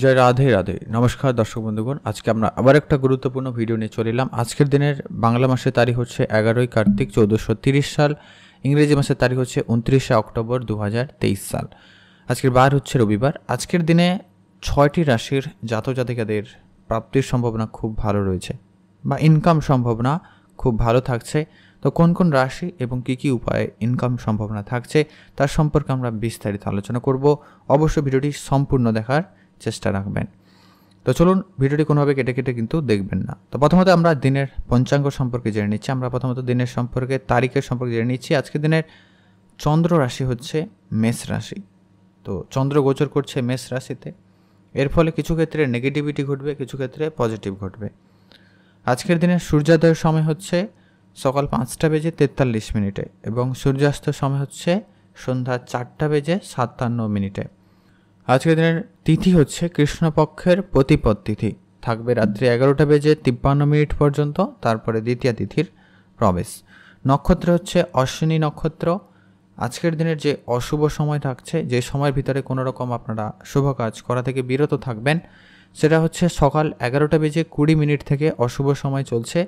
জয় রাধে রাধে নমস্কার দর্শক বন্ধুগণ আজকে আমরা আবার একটা গুরুত্বপূর্ণ ভিডিও নিয়ে চলে এলাম আজকের দিনের বাংলা মাসের তারিখ হচ্ছে এগারোই কার্তিক চৌদ্দশো তিরিশ সাল ইংরেজি মাসের তারিখ হচ্ছে উনত্রিশে অক্টোবর দু সাল আজকের বার হচ্ছে রবিবার আজকের দিনে ছয়টি রাশির জাতজাতিকাদের প্রাপ্তির সম্ভাবনা খুব ভালো রয়েছে বা ইনকাম সম্ভাবনা খুব ভালো থাকছে তো কোন কোন রাশি এবং কি কি উপায়ে ইনকাম সম্ভাবনা থাকছে তার সম্পর্কে আমরা বিস্তারিত আলোচনা করব অবশ্য ভিডিওটি সম্পূর্ণ দেখার চেষ্টা রাখবেন তো চলুন ভিডিওটি কোনোভাবে কেটে কেটে কিন্তু দেখবেন না তো প্রথমত আমরা দিনের পঞ্চাঙ্গ সম্পর্কে জেনে নিচ্ছি আমরা প্রথমত দিনের সম্পর্কে তারিখের সম্পর্কে জেনে নিচ্ছি আজকে দিনের চন্দ্র রাশি হচ্ছে মেষ রাশি তো চন্দ্র গোচর করছে মেষ রাশিতে এর ফলে কিছু ক্ষেত্রে নেগেটিভিটি ঘটবে কিছু ক্ষেত্রে পজিটিভ ঘটবে আজকের দিনে সূর্যোদয়ের সময় হচ্ছে সকাল পাঁচটা বেজে তেতাল্লিশ মিনিটে এবং সূর্যাস্তের সময় হচ্ছে সন্ধ্যা চারটা বেজে সাতান্ন মিনিটে আজকের দিনের তিথি হচ্ছে কৃষ্ণপক্ষের প্রতিপদ তিথি থাকবে রাত্রি এগারোটা বেজে তিপ্পান্ন মিনিট পর্যন্ত তারপরে দ্বিতীয় তিথির প্রবেশ নক্ষত্র হচ্ছে অশ্বিনী নক্ষত্র আজকের দিনের যে অশুভ সময় থাকছে যে সময়ের ভিতরে কোনো রকম আপনারা শুভ কাজ করা থেকে বিরত থাকবেন সেটা হচ্ছে সকাল এগারোটা বেজে কুড়ি মিনিট থেকে অশুভ সময় চলছে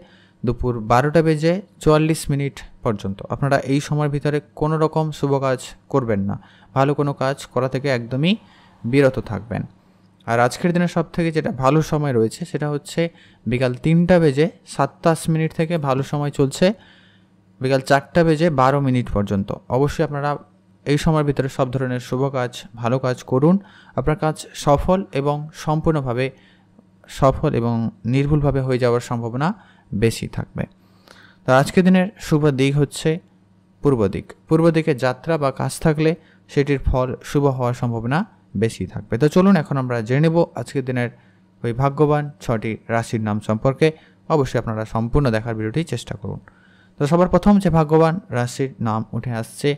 দুপুর বারোটা বেজে চুয়াল্লিশ মিনিট পর্যন্ত আপনারা এই সময়ের ভিতরে কোনো রকম শুভ কাজ করবেন না ভালো কোনো কাজ করা থেকে একদমই বিরত থাকবেন আর আজকের দিনে সব থেকে যেটা ভালো সময় রয়েছে সেটা হচ্ছে বিকাল তিনটা বেজে সাতাশ মিনিট থেকে ভালো সময় চলছে বিকাল চারটা বেজে বারো মিনিট পর্যন্ত অবশ্যই আপনারা এই সময়ের ভিতরে সব ধরনের শুভ কাজ ভালো কাজ করুন আপনার কাজ সফল এবং সম্পূর্ণভাবে সফল এবং নির্ভুলভাবে হয়ে যাওয়ার সম্ভাবনা বেশি থাকবে তো আজকের দিনের শুভ দিক হচ্ছে পূর্ব দিক পূর্ব দিকে যাত্রা বা কাজ থাকলে সেটির ফল শুভ হওয়ার সম্ভাবনা বেশি থাকবে তো চলুন এখন আমরা জেনে নেব আজকের দিনের ওই ভাগ্যবান ছটি রাশির নাম সম্পর্কে অবশ্যই আপনারা সম্পূর্ণ দেখার ভিডিওটি চেষ্টা করুন তো সবার প্রথম যে ভাগ্যবান রাশির নাম উঠে আসছে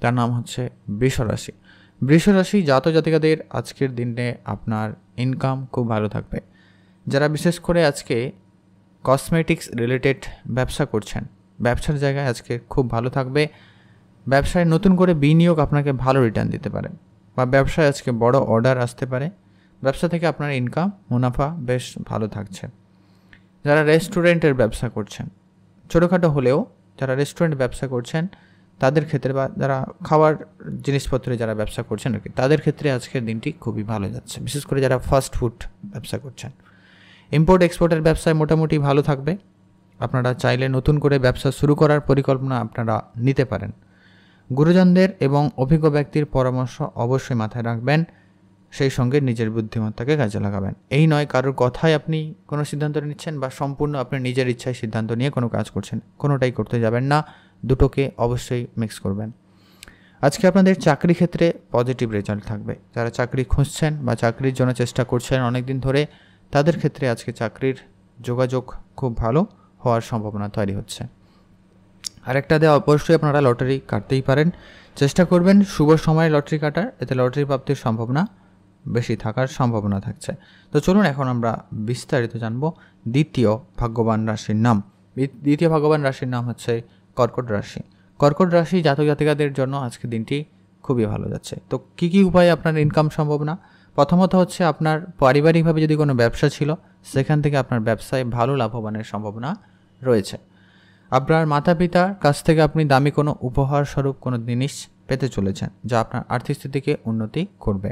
তার নাম হচ্ছে বৃষরাশি বৃষরাশি জাত জাতিকাদের আজকের দিনে আপনার ইনকাম খুব ভালো থাকবে যারা বিশেষ করে আজকে কসমেটিক্স রিলেটেড ব্যবসা করছেন ব্যবসার জায়গায় আজকে খুব ভালো থাকবে ব্যবসায় নতুন করে বিনিয়োগ আপনাকে ভালো রিটার্ন দিতে পারে বা ব্যবসায় আজকে বড় অর্ডার আসতে পারে ব্যবসা থেকে আপনার ইনকাম মুনাফা বেশ ভালো থাকছে যারা রেস্টুরেন্টের ব্যবসা করছেন ছোটোখাটো হলেও যারা রেস্টুরেন্ট ব্যবসা করছেন তাদের ক্ষেত্রে বা যারা খাওয়ার জিনিসপত্রে যারা ব্যবসা করছেন আর কি তাদের ক্ষেত্রে আজকের দিনটি খুবই ভালো যাচ্ছে বিশেষ করে যারা ফাস্ট ফুড ব্যবসা করছেন ইম্পোর্ট এক্সপোর্টের ব্যবসায় মোটামুটি ভালো থাকবে আপনারা চাইলে নতুন করে ব্যবসা শুরু করার পরিকল্পনা আপনারা নিতে পারেন গুরুজনদের এবং অভিজ্ঞ ব্যক্তির পরামর্শ অবশ্যই মাথায় রাখবেন সেই সঙ্গে নিজের বুদ্ধিমত্তাকে কাজে লাগাবেন এই নয় কারোর কথায় আপনি কোনো সিদ্ধান্ত নিচ্ছেন বা সম্পূর্ণ আপনি নিজের ইচ্ছায় সিদ্ধান্ত নিয়ে কোনো কাজ করছেন কোনোটাই করতে যাবেন না দুটোকে অবশ্যই মিক্স করবেন আজকে আপনাদের চাকরি ক্ষেত্রে পজিটিভ রেজাল্ট থাকবে যারা চাকরি খুঁজছেন বা চাকরির জন্য চেষ্টা করছেন অনেক দিন ধরে তাদের ক্ষেত্রে আজকে চাকরির যোগাযোগ খুব ভালো হওয়ার সম্ভাবনা তৈরি হচ্ছে আরেকটা দেওয়া অবশ্যই আপনারা লটারি কাটতেই পারেন চেষ্টা করবেন শুভ সময়ে লটারি কাটার এতে লটারি প্রাপ্তির সম্ভাবনা বেশি থাকার সম্ভাবনা থাকছে তো চলুন এখন আমরা বিস্তারিত জানব দ্বিতীয় ভাগ্যবান রাশির নাম দ্বিতীয় ভাগ্যবান রাশির নাম হচ্ছে কর্কট রাশি কর্কট রাশি জাতক জাতিকাদের জন্য আজকে দিনটি খুবই ভালো যাচ্ছে তো কি কি উপায়ে আপনার ইনকাম সম্ভাবনা প্রথমত হচ্ছে আপনার পারিবারিকভাবে যদি কোনো ব্যবসা ছিল সেখান থেকে আপনার ব্যবসায় ভালো লাভবানের সম্ভাবনা রয়েছে আপনার মাতা পিতার কাছ থেকে আপনি দামি কোনো উপহার স্বরূপ কোনো জিনিস পেতে চলেছেন যা আপনার আর্থিক স্থিতিকে উন্নতি করবে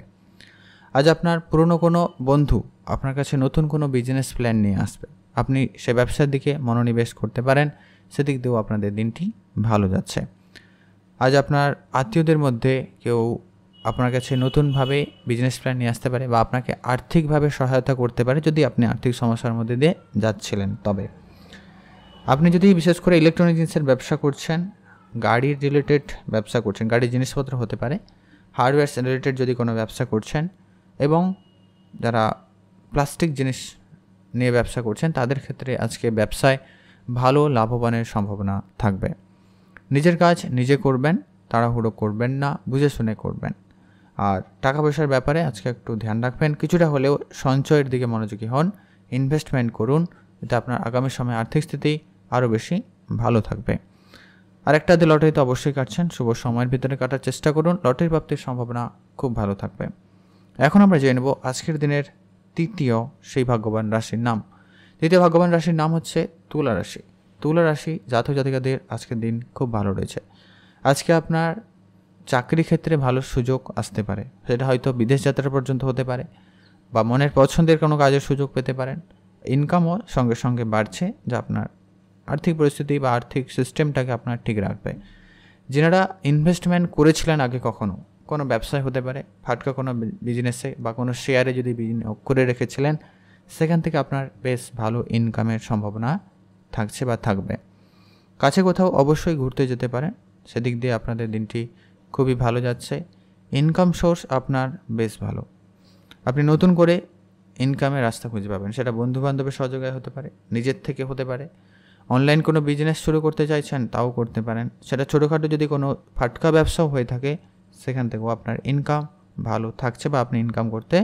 আজ আপনার পুরনো কোনো বন্ধু আপনার কাছে নতুন কোনো বিজনেস প্ল্যান নিয়ে আসবে আপনি সে ব্যবসার দিকে মনোনিবেশ করতে পারেন সেদিক দিয়েও আপনাদের দিনটি ভালো যাচ্ছে আজ আপনার আত্মীয়দের মধ্যে কেউ আপনার কাছে নতুনভাবে বিজনেস প্ল্যান নিয়ে আসতে পারে বা আপনাকে আর্থিকভাবে সহায়তা করতে পারে যদি আপনি আর্থিক সমস্যার মধ্যে দিয়ে যাচ্ছিলেন তবে আপনি যদি বিশেষ করে ইলেকট্রনিক জিনিসের ব্যবসা করছেন গাড়ির রিলেটেড ব্যবসা করছেন গাড়ির জিনিসপত্র হতে পারে হার্ডওয়্যার রিলেটেড যদি কোনো ব্যবসা করছেন এবং যারা প্লাস্টিক জিনিস নিয়ে ব্যবসা করছেন তাদের ক্ষেত্রে আজকে ব্যবসায় ভালো লাভবানের সম্ভাবনা থাকবে নিজের কাজ নিজে করবেন তাড়াহুড়ো করবেন না বুঝে শুনে করবেন আর টাকা পয়সার ব্যাপারে আজকে একটু ধ্যান রাখবেন কিছুটা হলেও সঞ্চয়ের দিকে মনোযোগী হন ইনভেস্টমেন্ট করুন এতে আপনার আগামী সময়ে আর্থিক স্থিতি আরও বেশি ভালো থাকবে আর একটা দিয়ে লটারি তো অবশ্যই কাটছেন শুভ সময়ের ভিতরে কাটার চেষ্টা করুন লটারি প্রাপ্তির সম্ভাবনা খুব ভালো থাকবে এখন আমরা জেনে নেব আজকের দিনের তৃতীয় সেই ভাগ্যবান রাশির নাম তৃতীয় ভাগ্যবান রাশির নাম হচ্ছে তুলা রাশি তুলা রাশি জাতক জাতিকাদের আজকের দিন খুব ভালো রয়েছে আজকে আপনার চাকরি ক্ষেত্রে ভালো সুযোগ আসতে পারে সেটা হয়তো বিদেশ যাত্রা পর্যন্ত হতে পারে বা মনের পছন্দের কোনো কাজের সুযোগ পেতে পারেন ইনকামও সঙ্গে সঙ্গে বাড়ছে যা আপনার আর্থিক পরিস্থিতি বা আর্থিক সিস্টেমটাকে আপনার ঠিক রাখবে যেনারা ইনভেস্টমেন্ট করেছিলেন আগে কখনো কোনো ব্যবসায় হতে পারে ফাটকা কোনো বিজনেসে বা কোনো শেয়ারে যদি করে রেখেছিলেন সেখান থেকে আপনার বেশ ভালো ইনকামের সম্ভাবনা থাকছে বা থাকবে কাছে কোথাও অবশ্যই ঘুরতে যেতে পারেন সেদিক দিয়ে আপনাদের দিনটি খুবই ভালো যাচ্ছে ইনকাম সোর্স আপনার বেশ ভালো আপনি নতুন করে ইনকামের রাস্তা খুঁজে পাবেন সেটা বন্ধুবান্ধবের সহযোগায় হতে পারে নিজের থেকে হতে পারে অনলাইন কোনো বিজনেস শুরু করতে চাইছেন তাও করতে পারেন সেটা ছোটোখাটো যদি কোনো ফাটকা ব্যবসাও হয়ে থাকে সেখান থেকেও আপনার ইনকাম ভালো থাকছে বা আপনি ইনকাম করতে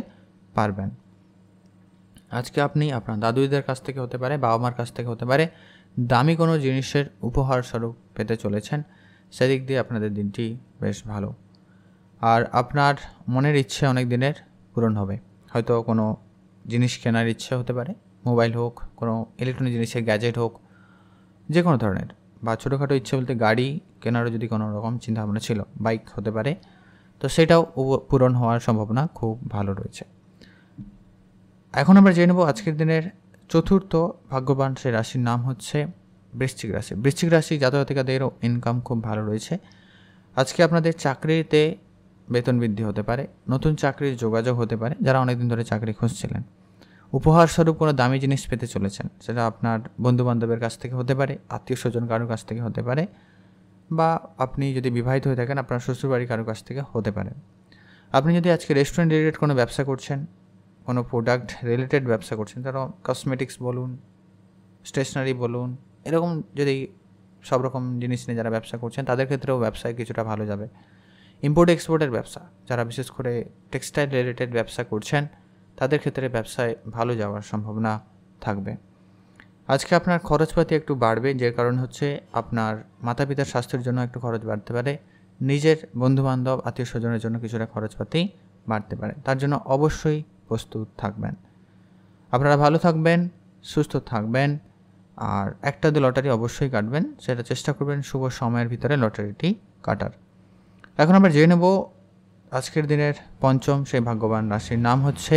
পারবেন আজকে আপনি আপনার দাদুদের কাছ থেকে হতে পারে বাবা মার কাছ থেকে হতে পারে দামি কোনো জিনিসের উপহার স্বরূপ পেতে চলেছেন সেদিক দিয়ে আপনাদের দিনটি বেশ ভালো আর আপনার মনের ইচ্ছে অনেক দিনের পূরণ হবে হয়তো কোনো জিনিস কেনার ইচ্ছে হতে পারে মোবাইল হোক কোনো ইলেকট্রনিক জিনিসের গ্যাজেট হোক যে কোনো ধরনের বা ছোটোখাটো ইচ্ছে বলতে গাড়ি কেনারও যদি কোনো রকম চিন্তাভাবনা ছিল বাইক হতে পারে তো সেটাও পূরণ হওয়ার সম্ভাবনা খুব ভালো রয়েছে এখন আমরা জেনে নেব আজকের দিনের চতুর্থ ভাগ্যবান সে রাশির নাম হচ্ছে বৃশ্চিক রাশি বৃশ্চিক রাশি জাতকাতিকাদেরও ইনকাম খুব ভালো রয়েছে আজকে আপনাদের চাকরিতে বেতন বৃদ্ধি হতে পারে নতুন চাকরির যোগাযোগ হতে পারে যারা অনেকদিন ধরে চাকরি খুঁজছিলেন উপহারস্বরূপ কোনো দামি জিনিস পেতে চলেছেন সেটা আপনার বন্ধুবান্ধবের কাছ থেকে হতে পারে আত্মীয় স্বজন কারোর কাছ থেকে হতে পারে বা আপনি যদি বিবাহিত হয়ে থাকেন আপনার শ্বশুরবাড়ি কারোর কাছ থেকে হতে পারে আপনি যদি আজকে রেস্টুরেন্ট রিলেটেড কোনো ব্যবসা করছেন কোনো প্রোডাক্ট রিলেটেড ব্যবসা করছেন তারা কসমেটিক্স বলুন স্টেশনারি বলুন এরকম যদি সব রকম জিনিস নিয়ে যারা ব্যবসা করছেন তাদের ক্ষেত্রেও ব্যবসায় কিছুটা ভালো যাবে ইম্পোর্ট এক্সপোর্টের ব্যবসা যারা বিশেষ করে টেক্সটাইল রিলেটেড ব্যবসা করছেন তাদের ক্ষেত্রে ব্যবসায় ভালো যাওয়ার সম্ভাবনা থাকবে আজকে আপনার খরচপাতি একটু বাড়বে যে কারণ হচ্ছে আপনার মাতা পিতার স্বাস্থ্যের জন্য একটু খরচ বাড়তে পারে নিজের বন্ধুবান্ধব আত্মীয় স্বজনের জন্য কিছুটা খরচপাতি বাড়তে পারে তার জন্য অবশ্যই প্রস্তুত থাকবেন আপনারা ভালো থাকবেন সুস্থ থাকবেন আর একটা দু লটারি অবশ্যই কাটবেন সেটা চেষ্টা করবেন শুভ সময়ের ভিতরে লটারিটি কাটার এখন আমরা জেনে নেব আজকের দিনের পঞ্চম সেই ভাগ্যবান রাশির নাম হচ্ছে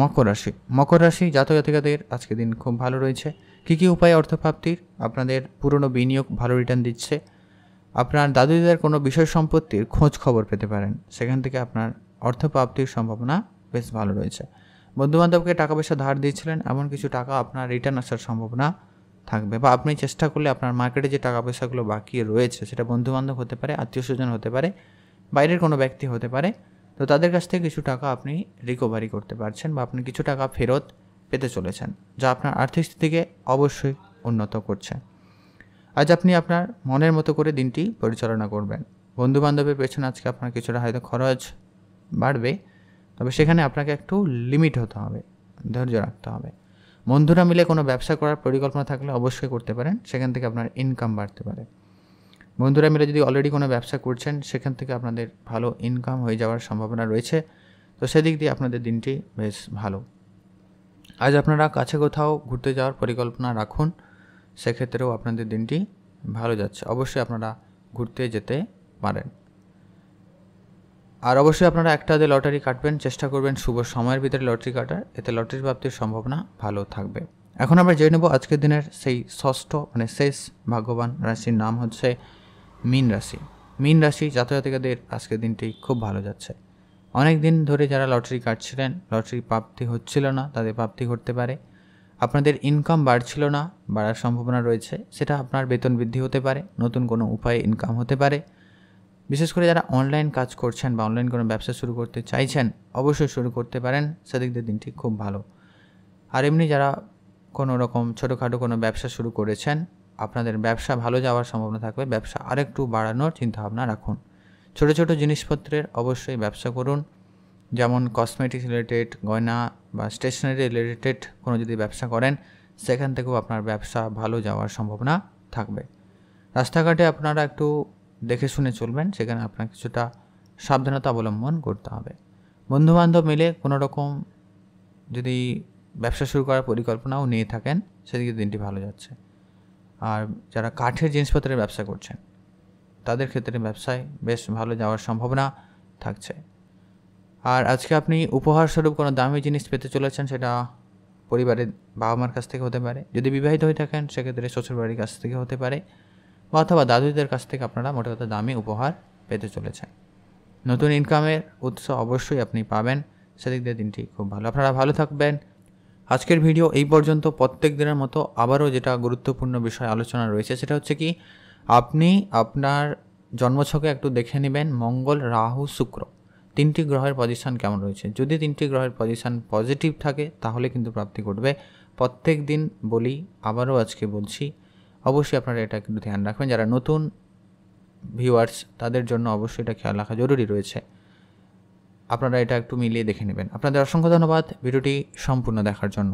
মকর রাশি মকর রাশি জাতক জাতিকাদের আজকে দিন খুব ভালো রয়েছে কী কী উপায় অর্থপ্রাপ্তির আপনাদের পুরনো বিনিয়োগ ভালো রিটার্ন দিচ্ছে আপনার দাদু দিদার কোনো বিষয় সম্পত্তির খোঁজ খবর পেতে পারেন সেখান থেকে আপনার অর্থপ্রাপ্তির সম্ভাবনা বেশ ভালো রয়েছে বন্ধুবান্ধবকে টাকা পয়সা ধার দিয়েছিলেন এমন কিছু টাকা আপনার রিটার্ন আসার সম্ভাবনা থাকবে বা আপনি চেষ্টা করলে আপনার মার্কেটে যে টাকা পয়সাগুলো বাকি রয়েছে সেটা বন্ধুবান্ধব হতে পারে আত্মীয় স্বজন হতে পারে বাইরের কোনো ব্যক্তি হতে পারে তো তাদের কাছ থেকে কিছু টাকা আপনি রিকভারি করতে পারছেন বা আপনি কিছু টাকা ফেরত পেতে চলেছেন যা আপনার আর্থিক স্থিতিকে অবশ্যই উন্নত করছে আজ আপনি আপনার মনের মতো করে দিনটি পরিচালনা করবেন বন্ধু বান্ধবের পেছনে আজকে আপনার কিছুটা হয়তো খরচ বাড়বে তবে সেখানে আপনাকে একটু লিমিট হতে হবে ধৈর্য রাখতে হবে বন্ধুরা মিলে কোনো ব্যবসা করার পরিকল্পনা থাকলে অবশ্যই করতে পারেন সেখান থেকে আপনার ইনকাম বাড়তে পারে বন্ধুরা মিলে যদি অলরেডি কোনো ব্যবসা করছেন সেখান থেকে আপনাদের ভালো ইনকাম হয়ে যাওয়ার সম্ভাবনা রয়েছে তো সেদিক দিয়ে আপনাদের দিনটি বেশ ভালো আজ আপনারা কাছে কোথাও ঘুরতে যাওয়ার পরিকল্পনা রাখুন সেক্ষেত্রেও আপনাদের দিনটি ভালো যাচ্ছে অবশ্যই আপনারা ঘুরতে যেতে পারেন আর অবশ্যই আপনারা একটা দিয়ে লটারি কাটবেন চেষ্টা করবেন শুভ সময়ের ভিতরে লটারি কাটার এতে লটারি প্রাপ্তির সম্ভাবনা ভালো থাকবে এখন আমরা জেনে নেব আজকের দিনের সেই ষষ্ঠ মানে শেষ ভাগ্যবান রাশির নাম হচ্ছে মীন রাশি মীন রাশি জাতজাতিকাদের আজকের দিনটি খুব ভালো যাচ্ছে অনেক দিন ধরে যারা লটারি কাটছিলেন লটারি প্রাপ্তি হচ্ছিল না তাদের প্রাপ্তি ঘটতে পারে আপনাদের ইনকাম বাড়ছিল না বাড়ার সম্ভাবনা রয়েছে সেটা আপনার বেতন বৃদ্ধি হতে পারে নতুন কোনো উপায়ে ইনকাম হতে পারে বিশেষ করে যারা অনলাইন কাজ করছেন বা অনলাইন কোনো ব্যবসা শুরু করতে চাইছেন অবশ্যই শুরু করতে পারেন সেদিক দিয়ে দিনটি খুব ভালো আর এমনি যারা কোনো রকম ছোটোখাটো কোনো ব্যবসা শুরু করেছেন আপনাদের ব্যবসা ভালো যাওয়ার সম্ভাবনা থাকবে ব্যবসা আরেকটু বাড়ানোর চিন্তাভাবনা রাখুন ছোট ছোট জিনিসপত্রের অবশ্যই ব্যবসা করুন যেমন কসমেটিক্স রিলেটেড গয়না বা স্টেশনারি রিলেটেড কোনো যদি ব্যবসা করেন সেখান থেকেও আপনার ব্যবসা ভালো যাওয়ার সম্ভাবনা থাকবে রাস্তাঘাটে আপনারা একটু দেখে শুনে চলবেন সেখানে আপনার কিছুটা সাবধানতা অবলম্বন করতে হবে বন্ধুবান্ধব মিলে কোনো রকম যদি ব্যবসা শুরু করার পরিকল্পনাও নিয়ে থাকেন সেদিকে দিনটি ভালো যাচ্ছে আর যারা কাঠের জিনিসপত্রের ব্যবসা করছেন তাদের ক্ষেত্রে ব্যবসায় বেশ ভালো যাওয়ার সম্ভাবনা থাকছে আর আজকে আপনি উপহার স্বরূপ কোনো দামি জিনিস পেতে চলেছেন সেটা পরিবারের বাবা মার কাছ থেকে হতে পারে যদি বিবাহিত হয়ে থাকেন সেক্ষেত্রে শ্বশুরবাড়ির কাছ থেকে হতে পারে বা অথবা দাদুদের কাছ থেকে আপনারা মোটা কথা দামি উপহার পেতে চলেছেন নতুন ইনকামের উৎস অবশ্যই আপনি পাবেন সেদিক দিয়ে দিনটি খুব ভালো আপনারা ভালো থাকবেন আজকের ভিডিও এই পর্যন্ত প্রত্যেক দিনের মতো আবারও যেটা গুরুত্বপূর্ণ বিষয় আলোচনা রয়েছে সেটা হচ্ছে কি আপনি আপনার জন্মছকে একটু দেখে নেবেন মঙ্গল রাহু শুক্র তিনটি গ্রহের পজিশন কেমন রয়েছে যদি তিনটি গ্রহের পজিশন পজিটিভ থাকে তাহলে কিন্তু প্রাপ্তি ঘটবে প্রত্যেক দিন বলি আবারও আজকে বলছি অবশ্যই আপনারা এটা কিন্তু ধ্যান রাখবেন যারা নতুন ভিউয়ার্স তাদের জন্য অবশ্যই এটা খেয়াল রাখা জরুরি রয়েছে আপনারা এটা একটু মিলিয়ে দেখে নেবেন আপনাদের অসংখ্য ধন্যবাদ ভিডিওটি সম্পূর্ণ দেখার জন্য